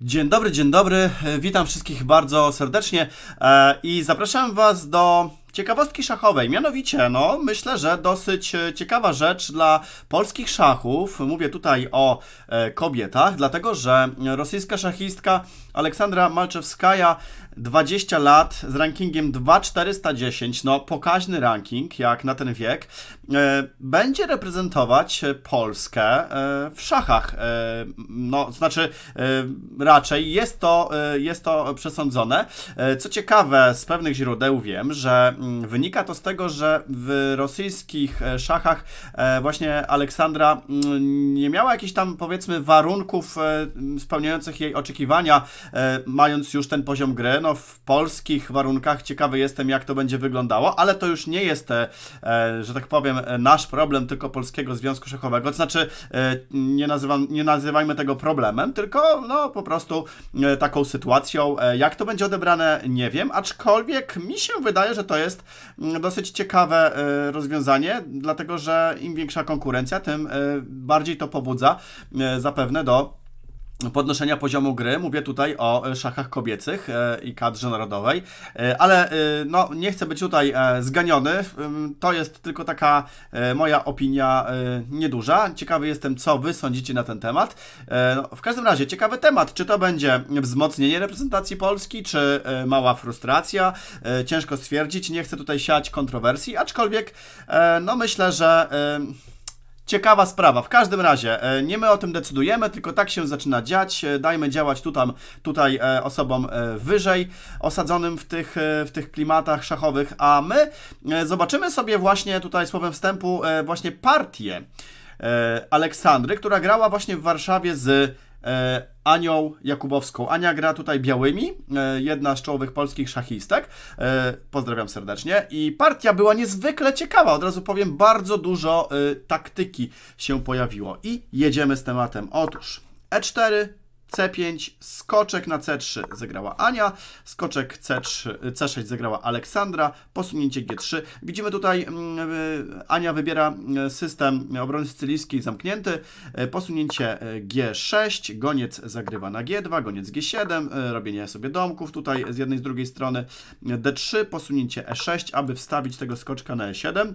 Dzień dobry, dzień dobry. Witam wszystkich bardzo serdecznie e, i zapraszam Was do ciekawostki szachowej. Mianowicie, no, myślę, że dosyć e, ciekawa rzecz dla polskich szachów. Mówię tutaj o e, kobietach, dlatego że rosyjska szachistka Aleksandra Malczewskaja, 20 lat, z rankingiem 2410, no pokaźny ranking jak na ten wiek, e, będzie reprezentować Polskę e, w szachach. E, no, znaczy raczej jest to, jest to przesądzone. Co ciekawe, z pewnych źródeł wiem, że mm, wynika to z tego, że w rosyjskich szachach właśnie Aleksandra mm, nie miała jakichś tam powiedzmy warunków spełniających jej oczekiwania E, mając już ten poziom gry. No w polskich warunkach ciekawy jestem, jak to będzie wyglądało, ale to już nie jest, e, e, że tak powiem, nasz problem, tylko Polskiego Związku Szachowego. To znaczy, nie, nazywam, nie nazywajmy tego problemem, tylko no po prostu taką sytuacją. Jak to będzie odebrane, nie wiem, aczkolwiek mi się wydaje, że to jest mm, dosyć ciekawe rozwiązanie, dlatego że im większa konkurencja, tym bardziej to pobudza zapewne do podnoszenia poziomu gry. Mówię tutaj o e, szachach kobiecych e, i kadrze narodowej, e, ale no, nie chcę być tutaj zganiony. To jest tylko taka moja opinia nieduża. Ciekawy jestem, co Wy sądzicie na ten temat. No, w każdym razie, ciekawy temat, czy to będzie wzmocnienie reprezentacji Polski, czy mała frustracja. Ciężko stwierdzić, nie chcę tutaj siać kontrowersji, aczkolwiek no myślę, że Ciekawa sprawa. W każdym razie, e, nie my o tym decydujemy, tylko tak się zaczyna dziać. E, dajmy działać tu, tutaj e, osobom wyżej osadzonym w tych, w tych klimatach szachowych, a my zobaczymy sobie właśnie tutaj słowem wstępu właśnie partię Aleksandry, która grała właśnie w Warszawie z E, Anią Jakubowską. Ania gra tutaj białymi, e, jedna z czołowych polskich szachistek. E, pozdrawiam serdecznie. I partia była niezwykle ciekawa, od razu powiem, bardzo dużo taktyki się pojawiło. I jedziemy z tematem. Otóż E4, C5, skoczek na C3 zagrała Ania, skoczek C3, C6 zagrała Aleksandra, posunięcie G3. Widzimy tutaj, mm, e, Ania wybiera e, system obrony sycylijskiej zamknięty, e, posunięcie G6, goniec zagrywa na G2, goniec G7, robienie sobie domków tutaj z jednej z drugiej strony, D3, posunięcie E6, aby wstawić tego skoczka na E7.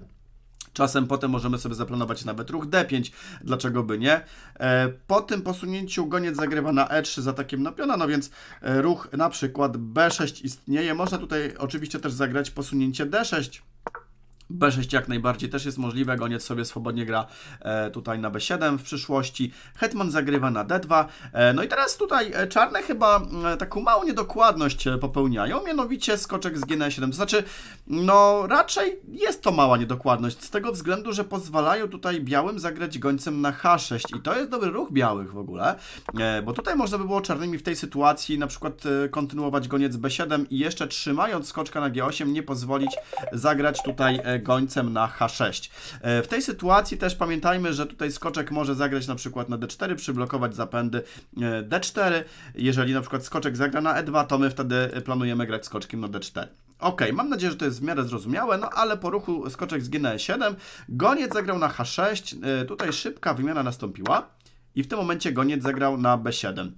Czasem potem możemy sobie zaplanować nawet ruch D5, dlaczego by nie. E, po tym posunięciu goniec zagrywa na E3 za takim napiona, no, no więc e, ruch na przykład B6 istnieje. Można tutaj oczywiście też zagrać posunięcie D6, B6 jak najbardziej też jest możliwe, Goniec sobie swobodnie gra e, tutaj na B7 w przyszłości. Hetman zagrywa na D2. E, no i teraz tutaj e, czarne chyba taką małą niedokładność popełniają, mianowicie skoczek z G 7. To znaczy, no raczej jest to mała niedokładność, z tego względu, że pozwalają tutaj białym zagrać gońcem na H6 i to jest dobry ruch białych w ogóle, bo tutaj można by było czarnymi w tej sytuacji na przykład kontynuować goniec B7 i jeszcze trzymając skoczka na G8 nie pozwolić zagrać tutaj gońcem na H6. E, w tej sytuacji też pamiętajmy, że tutaj skoczek może zagrać na przykład na D4, przyblokować zapędy e, D4. Jeżeli na przykład skoczek zagra na E2, to my wtedy e, planujemy grać skoczkiem na D4. Ok, mam nadzieję, że to jest w miarę zrozumiałe, no ale po ruchu skoczek z e 7 goniec zagrał na H6, tutaj szybka wymiana nastąpiła i w tym momencie goniec zagrał na B7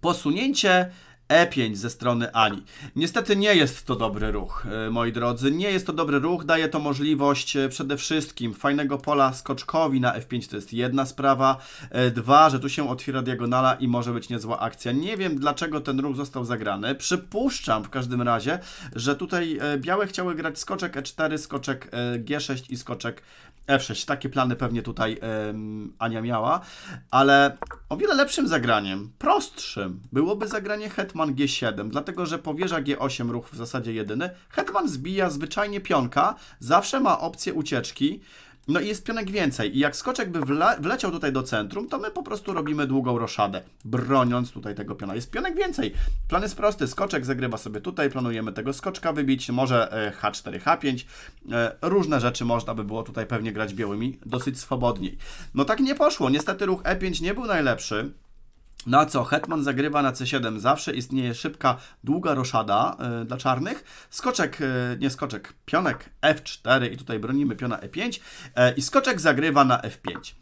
posunięcie E5 ze strony Ani. Niestety nie jest to dobry ruch, e, moi drodzy. Nie jest to dobry ruch, daje to możliwość e, przede wszystkim fajnego pola skoczkowi na F5, to jest jedna sprawa. E, dwa, że tu się otwiera diagonala i może być niezła akcja. Nie wiem, dlaczego ten ruch został zagrany. Przypuszczam w każdym razie, że tutaj białe chciały grać skoczek E4, skoczek G6 i skoczek F6. Takie plany pewnie tutaj um, Ania miała, ale o wiele lepszym zagraniem, prostszym byłoby zagranie hetman G7, dlatego że powierza G8 ruch w zasadzie jedyny. Hetman zbija zwyczajnie pionka, zawsze ma opcję ucieczki. No i jest pionek więcej. I jak skoczek by wle wleciał tutaj do centrum, to my po prostu robimy długą roszadę, broniąc tutaj tego piona. Jest pionek więcej. Plan jest prosty. Skoczek zagrywa sobie tutaj, planujemy tego skoczka wybić, może H4, e, H5. E, różne rzeczy można by było tutaj pewnie grać białymi dosyć swobodniej. No tak nie poszło. Niestety ruch E5 nie był najlepszy. Na no co? Hetman zagrywa na C7. Zawsze istnieje szybka, długa roszada e, dla czarnych. Skoczek, e, nie skoczek, pionek F4 i tutaj bronimy piona E5 e, i skoczek zagrywa na F5.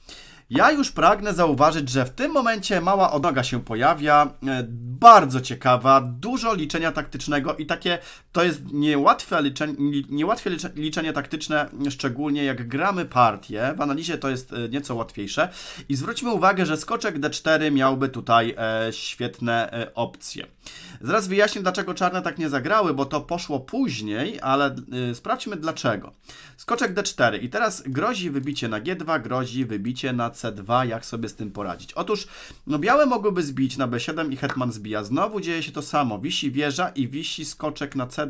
Ja już pragnę zauważyć, że w tym momencie mała odnoga się pojawia, e, bardzo ciekawa, dużo liczenia taktycznego i takie, to jest niełatwe, liczenie, niełatwe liczenie taktyczne, szczególnie jak gramy partie, w analizie to jest e, nieco łatwiejsze i zwróćmy uwagę, że skoczek D4 miałby tutaj e, świetne opcje. Zaraz wyjaśnię, dlaczego czarne tak nie zagrały, bo to poszło później, ale sprawdźmy dlaczego. Skoczek D4 i teraz grozi wybicie na G2, grozi wybicie na C2, jak sobie z tym poradzić? Otóż, no białe mogłyby zbić na B7 i hetman zbija. Znowu dzieje się to samo. Wisi wieża i wisi skoczek na C, e,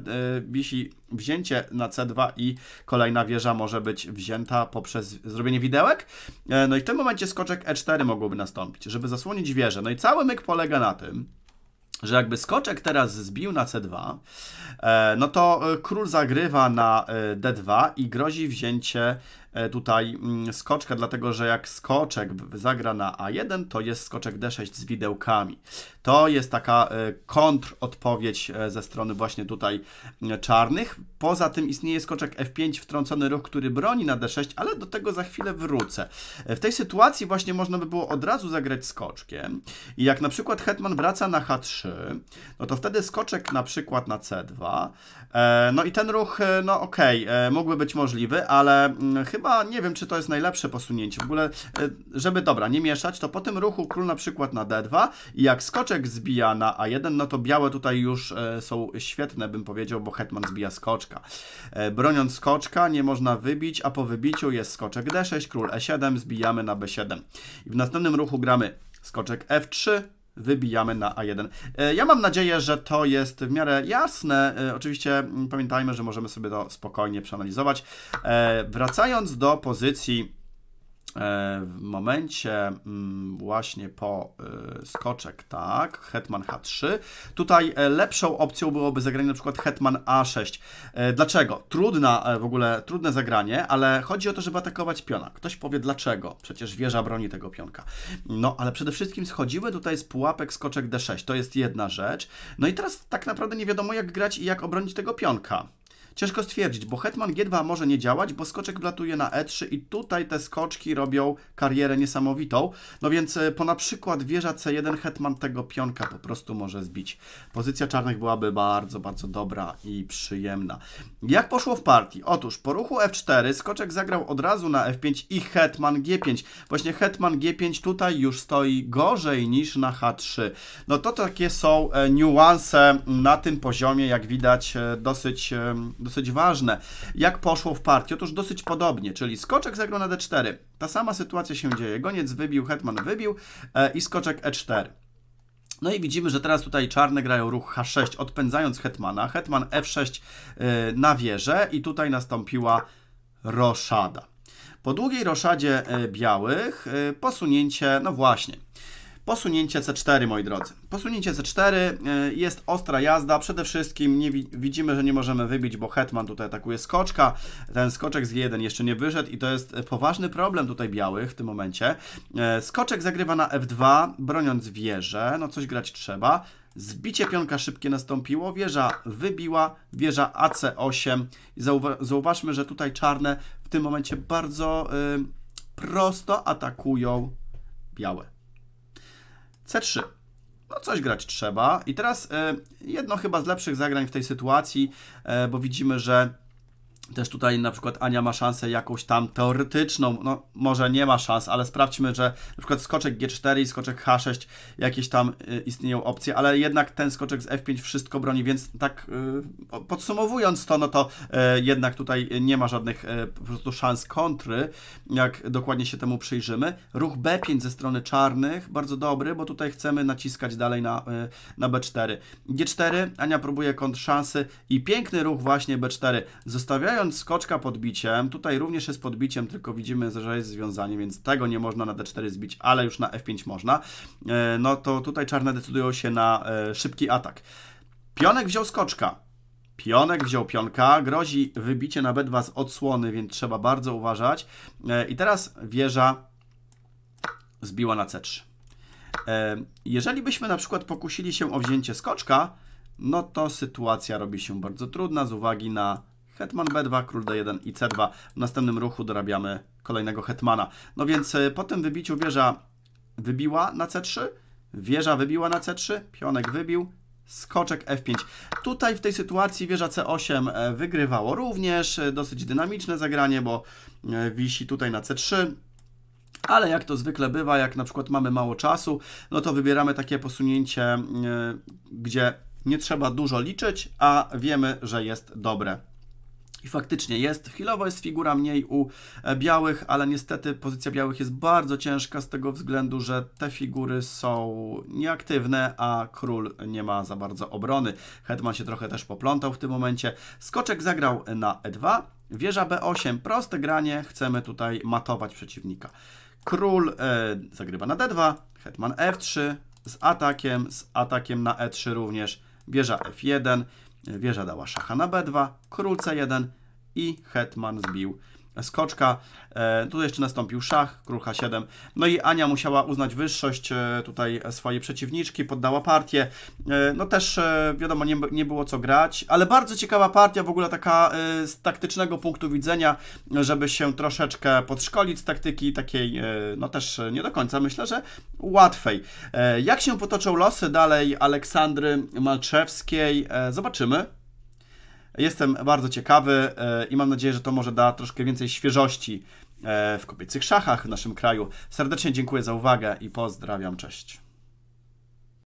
wisi wzięcie na C2 i kolejna wieża może być wzięta poprzez zrobienie widełek. E, no i w tym momencie skoczek E4 mogłoby nastąpić, żeby zasłonić wieżę. No i cały myk polega na tym, że jakby skoczek teraz zbił na C2, e, no to król zagrywa na D2 i grozi wzięcie E, tutaj mm, skoczka, dlatego że jak skoczek zagra na A1, to jest skoczek D6 z widełkami. To jest taka e, kontrodpowiedź e, ze strony właśnie tutaj czarnych. Poza tym istnieje skoczek F5, wtrącony ruch, który broni na D6, ale do tego za chwilę wrócę. W tej sytuacji właśnie można by było od razu zagrać skoczkiem i jak na przykład hetman wraca na H3, no to wtedy skoczek na przykład na C2, no i ten ruch, no okej, okay, mógłby być możliwy, ale mm, chyba chyba nie wiem, czy to jest najlepsze posunięcie. W ogóle, e, żeby dobra, nie mieszać, to po tym ruchu król na przykład na d2 i jak skoczek zbija na a1, no to białe tutaj już e, są świetne, bym powiedział, bo hetman zbija skoczka. E, broniąc skoczka nie można wybić, a po wybiciu jest skoczek d6, król e7, zbijamy na b7. I w następnym ruchu gramy skoczek f3, wybijamy na A1. E, ja mam nadzieję, że to jest w miarę jasne. E, oczywiście mm, pamiętajmy, że możemy sobie to spokojnie przeanalizować. E, wracając do pozycji E, w momencie mm, właśnie po e, skoczek, tak, hetman h3, tutaj e, lepszą opcją byłoby zagranie na przykład hetman a6. Dlaczego? Trudna w ogóle, trudne zagranie, ale chodzi o to, żeby atakować piona. Ktoś powie dlaczego, przecież wieża broni tego pionka. No, ale przede wszystkim schodzimy tutaj z pułapek skoczek d6, to jest jedna rzecz. No i teraz tak naprawdę nie wiadomo jak grać i jak obronić tego pionka. Ciężko stwierdzić, bo Hetman G2 może nie działać, bo skoczek blatuje na E3 i tutaj te skoczki robią karierę niesamowitą. No więc e, po na przykład wieża C1 Hetman tego pionka po prostu może zbić. Pozycja czarnych byłaby bardzo, bardzo dobra i przyjemna. Jak poszło w partii? Otóż po ruchu F4 skoczek zagrał od razu na F5 i Hetman G5. Właśnie Hetman G5 tutaj już stoi gorzej niż na H3. No to takie są e, niuanse na tym poziomie, jak widać, e, dosyć dosyć ważne. Jak poszło w partii? Otóż dosyć podobnie, czyli skoczek zagrał na d4. Ta sama sytuacja się dzieje. Goniec wybił, hetman wybił e, i skoczek e4. No i widzimy, że teraz tutaj czarne grają ruch h6, odpędzając hetmana. Hetman f6 e, na wieżę i tutaj nastąpiła roszada. Po długiej roszadzie e, białych e, posunięcie, no właśnie, Posunięcie C4, moi drodzy. Posunięcie C4 e, jest ostra jazda. Przede wszystkim nie widzimy, że nie możemy wybić, bo Hetman tutaj atakuje skoczka. Ten skoczek z G1 jeszcze nie wyszedł i to jest e, poważny problem tutaj białych w tym momencie. E, skoczek zagrywa na F2, broniąc wieżę. No coś grać trzeba. Zbicie pionka szybkie nastąpiło, wieża wybiła, wieża AC8. zauwa zauważmy, że tutaj czarne w tym momencie bardzo y, prosto atakują białe. C3. No coś grać trzeba. I teraz e, jedno chyba z lepszych zagrań w tej sytuacji, e, bo widzimy, że też tutaj na przykład Ania ma szansę jakąś tam teoretyczną, no może nie ma szans, ale sprawdźmy, że na przykład skoczek G4 i skoczek H6 jakieś tam y, istnieją opcje, ale jednak ten skoczek z F5 wszystko broni, więc tak y, podsumowując to, no to y, jednak tutaj nie ma żadnych po prostu szans kontry, jak dokładnie się temu przyjrzymy. Ruch B5 ze strony czarnych, bardzo dobry, bo tutaj chcemy naciskać dalej na, na B4. G4, Ania próbuje kontr szansy i piękny ruch właśnie B4. Zostawiają Zając skoczka podbiciem, tutaj również jest podbiciem, tylko widzimy, że jest związanie, więc tego nie można na d4 zbić, ale już na f5 można. E, no to tutaj czarne decydują się na e, szybki atak. Pionek wziął skoczka. Pionek wziął pionka, grozi wybicie na B2 z odsłony, więc trzeba bardzo uważać. E, I teraz wieża zbiła na C3. Jeżeli byśmy na przykład pokusili się o wzięcie skoczka, no to sytuacja robi się bardzo trudna z uwagi na Hetman B2, król D1 i C2. W następnym ruchu dorabiamy kolejnego hetmana. No więc y, po tym wybiciu wieża wybiła na C3, wieża wybiła na C3, pionek wybił, skoczek F5. Tutaj w tej sytuacji wieża C8 e, wygrywało również, e, dosyć dynamiczne zagranie, bo e, wisi tutaj na C3, ale jak to zwykle bywa, jak na przykład mamy mało czasu, no to wybieramy takie posunięcie, gdzie nie trzeba dużo liczyć, a wiemy, że jest dobre. I faktycznie jest. Chwilowo jest figura mniej u e, białych, ale niestety pozycja białych jest bardzo ciężka z tego względu, że te figury są nieaktywne, a król nie ma za bardzo obrony. Hetman się trochę też poplątał w tym momencie. Skoczek zagrał na E2. Wieża B8. Proste granie. Chcemy tutaj matować przeciwnika. Król e, zagrywa na D2. Hetman F3 z atakiem, z atakiem na E3 również. Wieża F1 wieża dała szacha na b2, król c1 i hetman zbił skoczka. Tutaj e, tu jeszcze nastąpił szach, król h7. No i Ania musiała uznać wyższość e, tutaj swojej przeciwniczki, poddała partię. E, no też wiadomo, nie, nie było co grać, ale bardzo ciekawa partia, w ogóle taka z taktycznego punktu widzenia, żeby się troszeczkę podszkolić z taktyki takiej, no też nie do końca, myślę, że łatwej. jak się potoczą losy dalej Aleksandry Malczewskiej, zobaczymy. Jestem bardzo ciekawy e, i mam nadzieję, że to może da troszkę więcej świeżości e, w kobiecych szachach w naszym kraju. Serdecznie dziękuję za uwagę i pozdrawiam. Cześć.